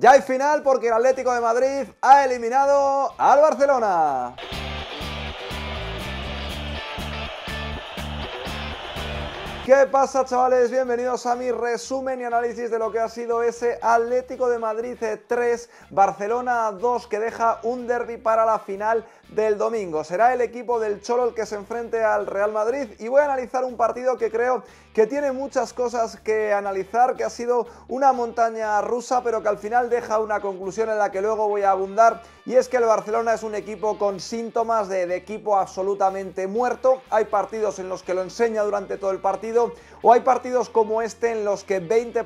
Ya hay final porque el Atlético de Madrid ha eliminado al Barcelona. ¿Qué pasa chavales? Bienvenidos a mi resumen y análisis de lo que ha sido ese Atlético de Madrid 3, eh, Barcelona 2 que deja un derby para la final del domingo. Será el equipo del Cholo el que se enfrente al Real Madrid y voy a analizar un partido que creo que tiene muchas cosas que analizar, que ha sido una montaña rusa, pero que al final deja una conclusión en la que luego voy a abundar, y es que el Barcelona es un equipo con síntomas de, equipo absolutamente muerto. Hay partidos en los que lo enseña durante todo el partido, o hay partidos como este en los que 20,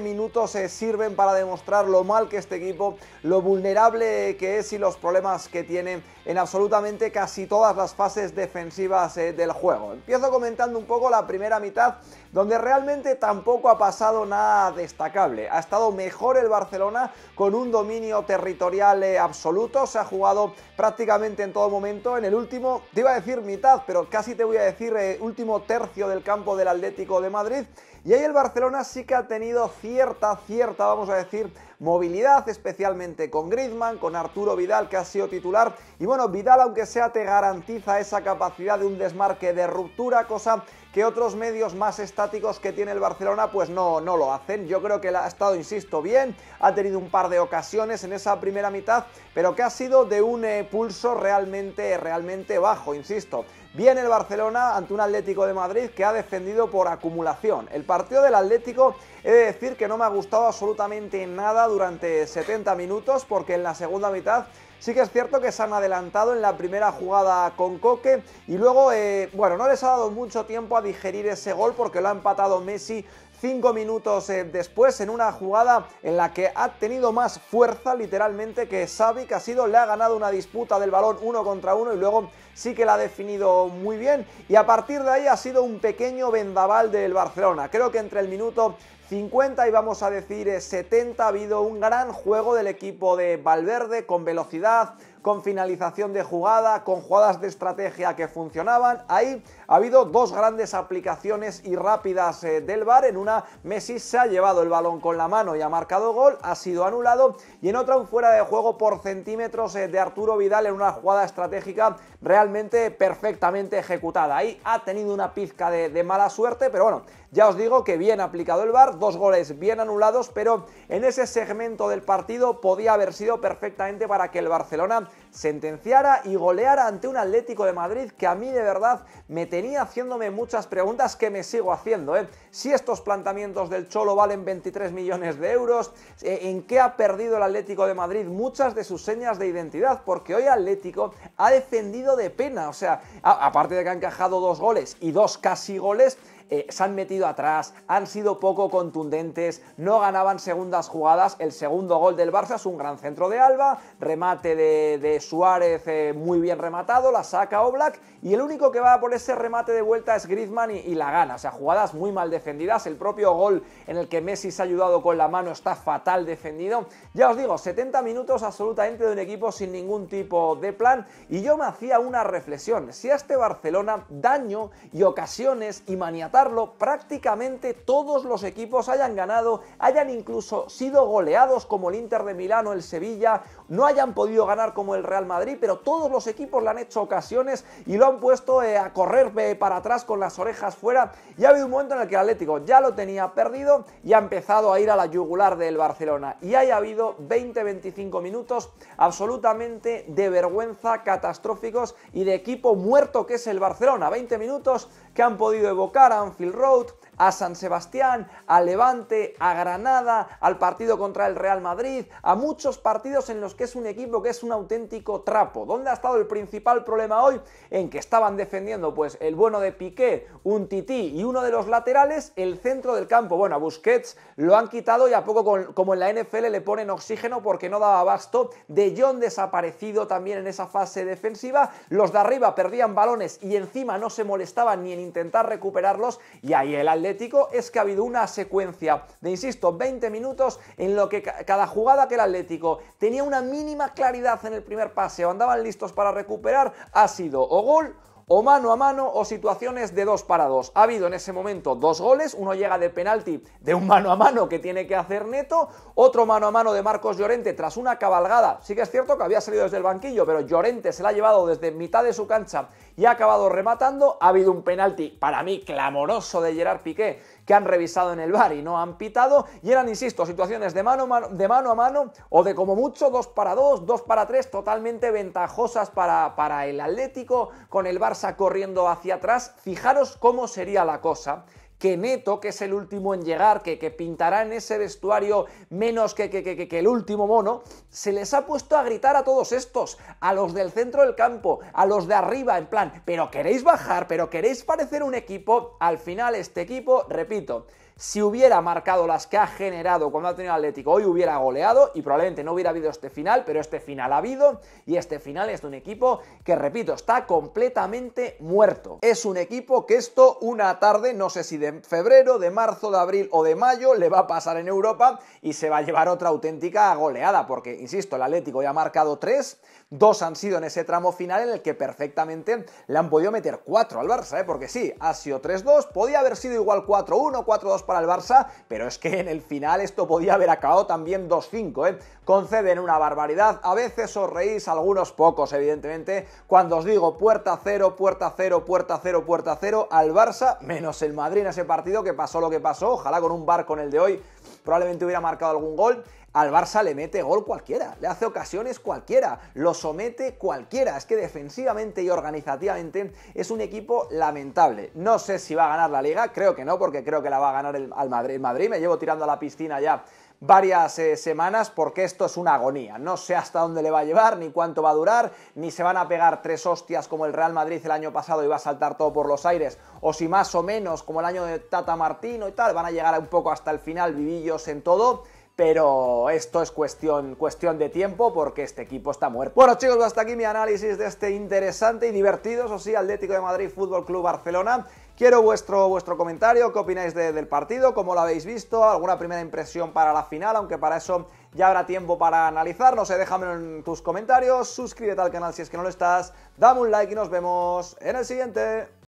minutos se eh, sirven para demostrar lo mal que este equipo, lo vulnerable que es y los problemas que tiene en absolutamente casi todas las fases defensivas eh, del juego. Empiezo comentando un poco la primera mitad donde realmente tampoco ha pasado nada destacable. Ha estado mejor el Barcelona con un dominio territorial eh, absoluto, se ha jugado prácticamente en todo momento. En el último, te iba a decir mitad, pero casi te voy a decir eh, último tercio del campo del Atlético de Madrid. Y ahí el Barcelona sí que ha tenido cierta, cierta, vamos a decir, movilidad, especialmente con Griezmann, con Arturo Vidal, que ha sido titular. Y bueno, Vidal, aunque sea, te garantiza esa capacidad de un desmarque de ruptura, cosa que otros medios más estáticos que tiene el Barcelona? Pues no, no lo hacen. Yo creo que ha estado, insisto, bien. Ha tenido un par de ocasiones en esa primera mitad, pero que ha sido de un eh, pulso realmente, realmente bajo, insisto. Bien el Barcelona ante un Atlético de Madrid que ha defendido por acumulación. El partido del Atlético he de decir que no me ha gustado absolutamente nada durante 70 minutos porque en la segunda mitad Sí que es cierto que se han adelantado en la primera jugada con Coque y luego, eh, bueno, no les ha dado mucho tiempo a digerir ese gol porque lo ha empatado Messi cinco minutos eh, después en una jugada en la que ha tenido más fuerza literalmente que Xavi, que ha sido, le ha ganado una disputa del balón uno contra uno y luego sí que la ha definido muy bien y a partir de ahí ha sido un pequeño vendaval del Barcelona. Creo que entre el minuto 50 y vamos a decir 70 eh, ha habido un gran juego del equipo de Valverde con velocidad, con finalización de jugada, con jugadas de estrategia que funcionaban. Ahí ha habido dos grandes aplicaciones y rápidas eh, del VAR. En una Messi se ha llevado el balón con la mano y ha marcado gol, ha sido anulado. Y en otra un fuera de juego por centímetros eh, de Arturo Vidal en una jugada estratégica realmente perfectamente ejecutada. Ahí ha tenido una pizca de, de mala suerte, pero bueno, ya os digo que bien aplicado el VAR, dos goles bien anulados, pero en ese segmento del partido podía haber sido perfectamente para que el Barcelona sentenciara y goleara ante un Atlético de Madrid que a mí de verdad me tenía haciéndome muchas preguntas que me sigo haciendo. ¿eh? Si estos planteamientos del Cholo valen 23 millones de euros, eh, ¿en qué ha perdido el Atlético de Madrid muchas de sus señas de identidad? Porque hoy Atlético ha defendido de pena, o sea, aparte de que ha encajado dos goles y dos casi goles, eh, se han metido atrás, han sido poco contundentes, no ganaban segundas jugadas. El segundo gol del Barça es un gran centro de Alba, remate de, Suárez eh, muy bien rematado, la saca Oblak y el único que va por ese remate de vuelta es Griezmann y, la gana. O sea, jugadas muy mal defendidas. El propio gol en el que Messi se ha ayudado con la mano está fatal defendido. Ya os digo, 70 minutos absolutamente de un equipo sin ningún tipo de plan y yo me hacía una reflexión. Si a este Barcelona daño y ocasiones y maniaturas prácticamente todos los equipos hayan ganado, hayan incluso sido goleados como el Inter de Milano, el Sevilla, no hayan podido ganar como el Real Madrid, pero todos los equipos le han hecho ocasiones y lo han puesto eh, a correr eh, para atrás con las orejas fuera. Y ha habido un momento en el que el Atlético ya lo tenía perdido y ha empezado a ir a la yugular del Barcelona. Y haya habido 20-25 minutos absolutamente de vergüenza, catastróficos y de equipo muerto que es el Barcelona. 20 minutos que han podido evocar a Anfield Road, a San Sebastián, a Levante, a Granada, al partido contra el Real Madrid, a muchos partidos en los que es un equipo que es un auténtico trapo. ¿Dónde ha estado el principal problema hoy? En que estaban defendiendo pues el bueno de Piqué, un tití y uno de los laterales, el centro del campo. Bueno, a Busquets lo han quitado y a poco como en la NFL le ponen oxígeno porque no daba abasto. De John desaparecido también en esa fase defensiva. Los de arriba perdían balones y encima no se molestaban ni en intentar recuperarlos y ahí el Atlético es que ha habido una secuencia de, insisto, 20 minutos en lo que cada jugada que el Atlético tenía una mínima claridad en el primer pase o andaban listos para recuperar, ha sido o gol o mano a mano o situaciones de dos para dos. Ha habido en ese momento dos goles, uno llega de penalti de un mano a mano que tiene que hacer Neto, otro mano a mano de Marcos Llorente tras una cabalgada. Sí que es cierto que había salido desde el banquillo, pero Llorente se la ha llevado desde mitad de su cancha y ha acabado rematando. Ha habido un penalti para mí clamoroso de Gerard Piqué que han revisado en el bar y no han pitado. Y eran, insisto, situaciones de mano, de mano a mano o de como mucho dos para dos, dos para tres, totalmente ventajosas para, para el Atlético, con el Barça corriendo hacia atrás. Fijaros cómo sería la cosa que Neto, que es el último en llegar, que, que pintará en ese vestuario menos que, que, que, que el último mono, se les ha puesto a gritar a todos estos, a los del centro del campo, a los de arriba, en plan, pero queréis bajar, pero queréis parecer un equipo, al final este equipo, repito, si hubiera marcado las que ha generado cuando ha tenido Atlético, hoy hubiera goleado y probablemente no hubiera habido este final, pero este final ha habido y este final es de un equipo que, repito, está completamente muerto. Es un equipo que esto una tarde, no sé si de febrero, de marzo, de abril o de mayo, le va a pasar en Europa y se va a llevar otra auténtica goleada, porque, insisto, el Atlético ya ha marcado tres, dos han sido en ese tramo final en el que perfectamente le han podido meter cuatro al Barça, ¿eh? porque sí, ha sido 3-2, podía haber sido igual 4-1, 4-2 para al Barça, pero es que en el final esto podía haber acabado también 2-5, ¿eh? Conceden una barbaridad, a veces os reís, algunos pocos, evidentemente, cuando os digo puerta cero, puerta cero, puerta cero, puerta cero, al Barça, menos el Madrid en ese partido que pasó lo que pasó, ojalá con un bar con el de hoy probablemente hubiera marcado algún gol. Al Barça le mete gol cualquiera, le hace ocasiones cualquiera, lo somete cualquiera. Es que defensivamente y organizativamente es un equipo lamentable. No sé si va a ganar la liga, creo que no, porque creo que la va a ganar el, al Madrid. Madrid me llevo tirando a la piscina ya varias eh, semanas porque esto es una agonía. No sé hasta dónde le va a llevar, ni cuánto va a durar, ni se van a pegar tres hostias como el Real Madrid el año pasado y va a saltar todo por los aires, o si más o menos como el año de Tata Martino y tal, van a llegar un poco hasta el final, vivillos en todo pero esto es cuestión, cuestión de tiempo porque este equipo está muerto. Bueno chicos, hasta aquí mi análisis de este interesante y divertido, eso sí, Atlético de Madrid Fútbol Club Barcelona. Quiero vuestro, vuestro comentario, qué opináis del partido, cómo lo habéis visto, alguna primera impresión para la final, aunque para eso ya habrá tiempo para analizar. No sé, déjamelo en tus comentarios, suscríbete al canal si es que no lo estás, dame un like y nos vemos en el siguiente.